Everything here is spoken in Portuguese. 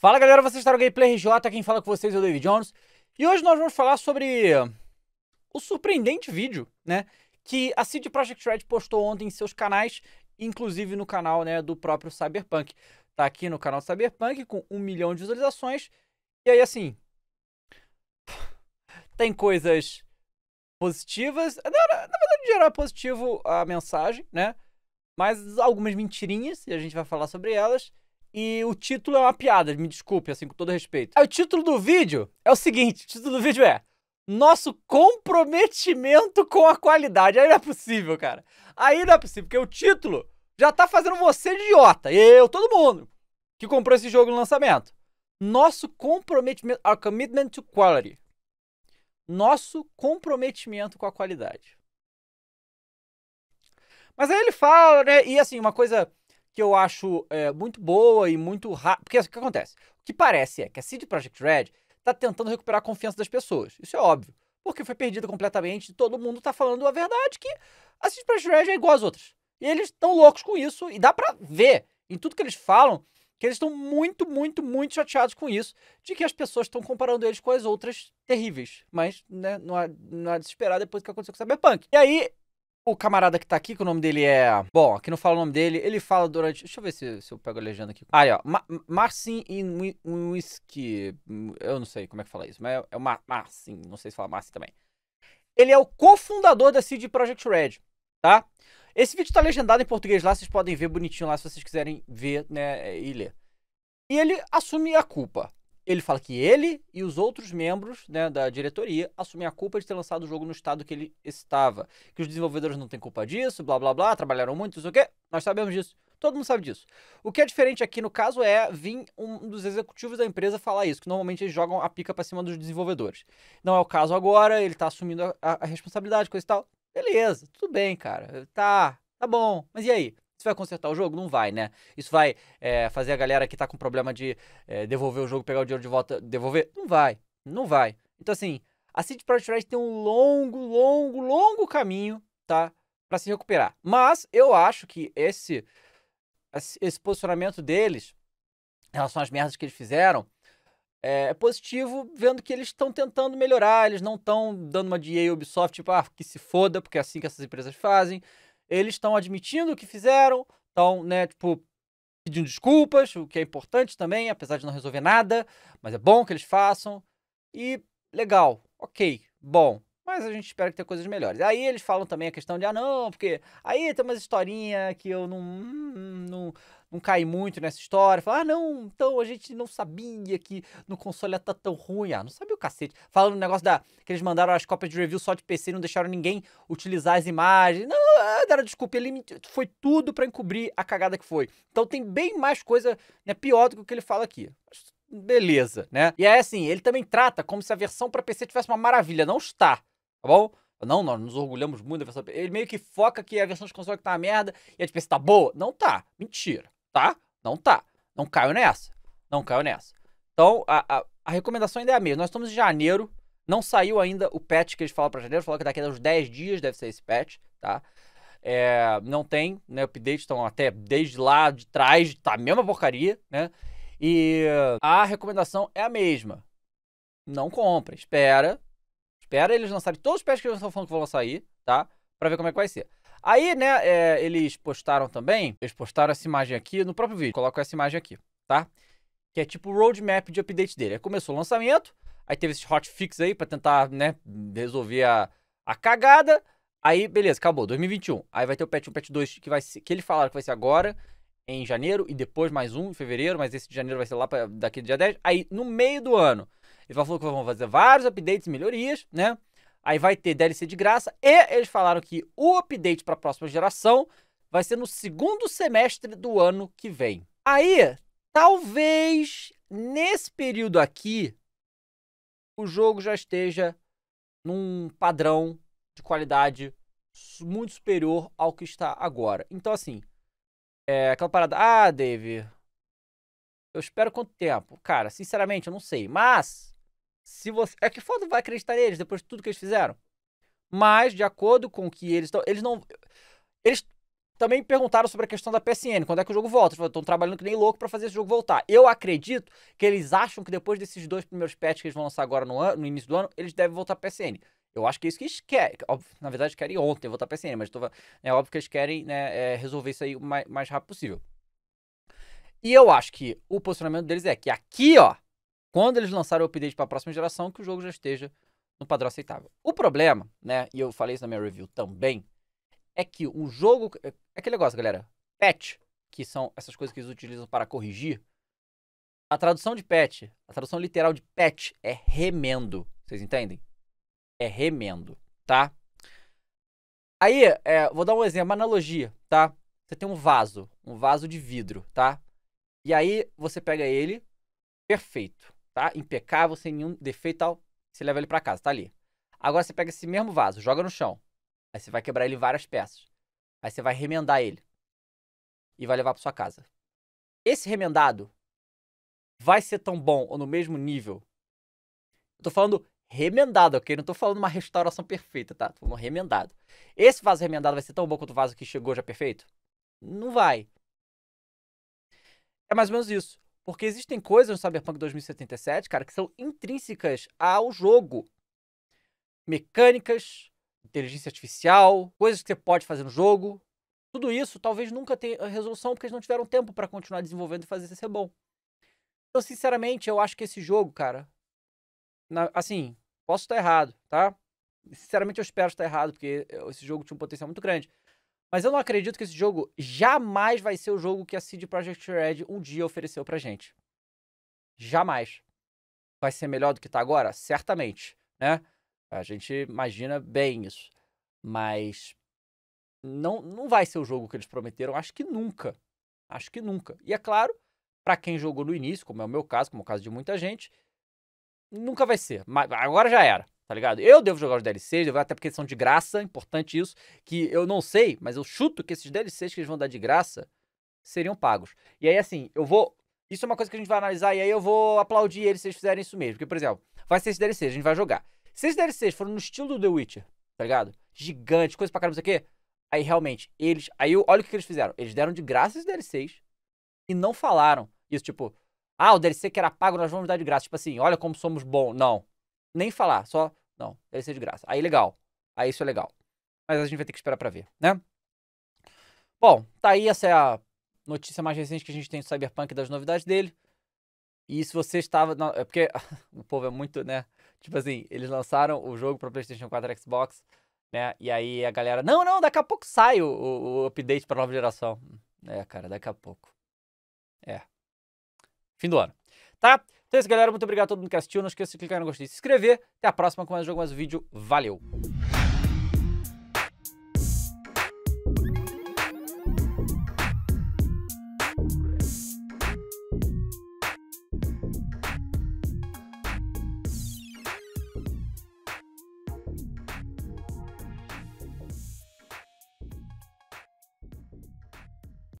Fala galera, vocês estão no Gameplay RJ, quem fala com vocês é o David Jones. E hoje nós vamos falar sobre o surpreendente vídeo, né, que a CD Projekt Red postou ontem em seus canais, inclusive no canal, né, do próprio Cyberpunk. Tá aqui no canal Cyberpunk com um milhão de visualizações. E aí, assim, tem coisas positivas, na, verdade, em geral é positivo a mensagem, né, mas algumas mentirinhas, e a gente vai falar sobre elas. E o título é uma piada, me desculpe, assim, com todo respeito. Aí, o título do vídeo é o seguinte: o título do vídeo é Nosso comprometimento com a qualidade. Aí não é possível, cara. Aí não é possível, porque o título já tá fazendo você idiota. Eu, todo mundo que comprou esse jogo no lançamento. Nosso comprometimento, our commitment to quality. Nosso comprometimento com a qualidade. Mas aí ele fala, né? E assim, uma coisa que eu acho é, muito boa e muito rápida. Porque assim, o que acontece? O que parece é que a CD Project Red está tentando recuperar a confiança das pessoas. Isso é óbvio. Porque foi perdida completamente. Todo mundo está falando a verdade que a CD Projekt Red é igual às outras. E eles estão loucos com isso. E dá para ver em tudo que eles falam que eles estão muito, muito, muito chateados com isso, de que as pessoas estão comparando eles com as outras terríveis. Mas, né, não há, não há de esperar depois do que aconteceu com o Cyberpunk. E aí, o camarada que tá aqui, que o nome dele é. Bom, aqui não fala o nome dele, ele fala durante. Deixa eu ver se, se eu pego a legenda aqui. Ah, aí, ó. Ma Marcin Inuiski. Eu não sei como é que fala isso, mas é o é Marcin, não sei se fala Marcin também. Ele é o cofundador da CD Project Red, tá? Esse vídeo tá legendado em português lá, vocês podem ver bonitinho lá se vocês quiserem ver, né, e ler. E ele assume a culpa. Ele fala que ele e os outros membros né, da diretoria assumem a culpa de ter lançado o jogo no estado que ele estava. Que os desenvolvedores não têm culpa disso, blá blá blá, trabalharam muito, não sei o quê. Nós sabemos disso. Todo mundo sabe disso. O que é diferente aqui no caso é vir um dos executivos da empresa falar isso, que normalmente eles jogam a pica para cima dos desenvolvedores. Não é o caso agora, ele tá assumindo a, a responsabilidade, coisa e tal. Beleza, tudo bem, cara. Tá, tá bom. Mas e aí? Isso vai consertar o jogo? Não vai, né? Isso vai é, fazer a galera que tá com problema de é, devolver o jogo, pegar o dinheiro de volta, devolver? Não vai, não vai. Então, assim, a City Project Red tem um longo, longo, longo caminho, tá? para se recuperar. Mas eu acho que esse, esse posicionamento deles em relação às merdas que eles fizeram é, é positivo, vendo que eles estão tentando melhorar, eles não estão dando uma de EA Ubisoft, tipo, ah, que se foda, porque é assim que essas empresas fazem eles estão admitindo o que fizeram, estão, né, tipo, pedindo desculpas, o que é importante também, apesar de não resolver nada, mas é bom que eles façam. E legal, ok, bom. Mas a gente espera que tenha coisas melhores. Aí eles falam também a questão de, ah, não, porque aí tem umas historinhas que eu não, hum, hum, não, não cai muito nessa história. Fala, ah, não, então a gente não sabia que no console ia tá tão ruim. Ah, não sabia o cacete. Falando o negócio da. que eles mandaram as cópias de review só de PC e não deixaram ninguém utilizar as imagens. Não, ah, deram desculpa. Ele foi tudo para encobrir a cagada que foi. Então tem bem mais coisa né, pior do que o que ele fala aqui beleza, né? E é assim, ele também trata como se a versão para PC tivesse uma maravilha, não está, tá bom? Não, nós nos orgulhamos muito da versão. Ele meio que foca que a versão de console que tá uma merda e a de PC tá boa. Não tá. Mentira tá? Não tá. Não caiu nessa. Não caiu nessa. Então, a, a, a recomendação ainda é a mesma. Nós estamos em janeiro, não saiu ainda o patch que eles falam para janeiro, falou que daqui a uns 10 dias deve ser esse patch, tá? É, não tem, né? Update, estão até desde lá de trás, tá a mesma porcaria, né? E a recomendação é a mesma. Não compra, espera. Espera eles lançarem todos os patches que eles estão falando que vão sair, tá? Pra ver como é que vai ser. Aí, né, é, eles postaram também, eles postaram essa imagem aqui no próprio vídeo, coloco essa imagem aqui, tá? Que é tipo o roadmap de update dele. Aí começou o lançamento, aí teve esse hotfix aí pra tentar, né, resolver a, a cagada. Aí, beleza, acabou, 2021. Aí vai ter o patch 1, patch 2, que, vai ser, que ele falaram que vai ser agora, em janeiro, e depois mais um em fevereiro, mas esse de janeiro vai ser lá pra, daqui dia 10. Aí, no meio do ano, ele falou que vão fazer vários updates e melhorias, né? Aí vai ter DLC de graça e eles falaram que o update para a próxima geração vai ser no segundo semestre do ano que vem. Aí, talvez nesse período aqui o jogo já esteja num padrão de qualidade muito superior ao que está agora. Então, assim, é aquela parada. Ah, Dave, eu espero quanto tempo? Cara, sinceramente, eu não sei. Mas se você. É que foda vai acreditar neles depois de tudo que eles fizeram. Mas, de acordo com o que eles estão. Eles não. Eles também perguntaram sobre a questão da PSN, quando é que o jogo volta. Estão trabalhando que nem louco para fazer esse jogo voltar. Eu acredito que eles acham que depois desses dois primeiros patches que eles vão lançar agora no, ano, no início do ano, eles devem voltar a PSN. Eu acho que é isso que eles querem. Óbvio, na verdade, querem ontem voltar a PSN, mas tô, é óbvio que eles querem né, é, resolver isso aí o mais, mais rápido possível. E eu acho que o posicionamento deles é que aqui, ó, quando eles lançarem o update para a próxima geração, que o jogo já esteja no padrão aceitável. O problema, né, e eu falei isso na minha review também, é que o jogo. É, é aquele negócio, galera. Patch, que são essas coisas que eles utilizam para corrigir. A tradução de patch, a tradução literal de patch é remendo. Vocês entendem? É remendo, tá? Aí, é, vou dar um exemplo, uma analogia, tá? Você tem um vaso, um vaso de vidro, tá? E aí você pega ele, perfeito tá? Impecável, sem nenhum defeito tal. Você leva ele para casa, tá ali. Agora você pega esse mesmo vaso, joga no chão. Aí você vai quebrar ele em várias peças. Aí você vai remendar ele. E vai levar para sua casa. Esse remendado vai ser tão bom ou no mesmo nível. Eu tô falando remendado, ok? Não tô falando uma restauração perfeita, tá? Tô falando remendado. Esse vaso remendado vai ser tão bom quanto o vaso que chegou já perfeito? Não vai. É mais ou menos isso. Porque existem coisas no Cyberpunk 2077, cara, que são intrínsecas ao jogo. Mecânicas, inteligência artificial, coisas que você pode fazer no jogo. Tudo isso talvez nunca tenha eh, resolução porque eles não tiveram tempo para continuar desenvolvendo e fazer isso ser bom. Então, sinceramente, eu acho que esse jogo, cara, na, assim, posso estar errado, tá? Sinceramente, eu espero estar errado porque eh, esse jogo tinha um potencial muito grande. Mas eu não acredito que esse jogo jamais vai ser o jogo que a CD Projekt Red um dia ofereceu pra gente. Jamais. Vai ser melhor do que tá agora? Certamente, né? A gente imagina bem isso. Mas não, não vai ser o jogo que eles prometeram, acho que nunca. Acho que nunca. E é claro, para quem jogou no início, como é o meu caso, como é o caso de muita gente, nunca vai ser. Mas agora já era tá ligado? Eu devo jogar os DLCs, devo, até porque são de graça, é importante isso, que eu não sei, mas eu chuto que esses DLCs que eles vão dar de graça seriam pagos. E aí, assim, eu vou. Isso é uma coisa que a gente vai analisar e aí eu vou aplaudir eles se eles fizerem isso mesmo. Porque, por exemplo, vai ser esse DLC, a gente vai jogar. Se esses DLCs foram no estilo do The Witcher, tá ligado? Gigante, coisa pra caramba, isso aqui. Aí realmente, eles. Aí olha o que, que eles fizeram. Eles deram de graça esses DLCs e não falaram isso, tipo. Ah, o DLC que era pago, nós vamos dar de graça. Tipo assim, olha como somos bons. Não nem falar, só, não, deve ser de graça. Aí legal. Aí isso é legal. Mas a gente vai ter que esperar para ver, né? Bom, tá aí essa é a notícia mais recente que a gente tem do Cyberpunk das novidades dele. E se você estava. Na... É porque o povo é muito, né? Tipo assim, eles lançaram o jogo para PlayStation 4 e Xbox, né? E aí a galera. Não, não, daqui a pouco sai o, o, o update para nova geração. É, cara, daqui a pouco. É. Fim do ano. Tá? Então é isso, galera. Muito obrigado a todo mundo que assistiu. Não esqueça de clicar no gostei e se inscrever. Até a próxima com mais jogo, mais vídeo. Valeu!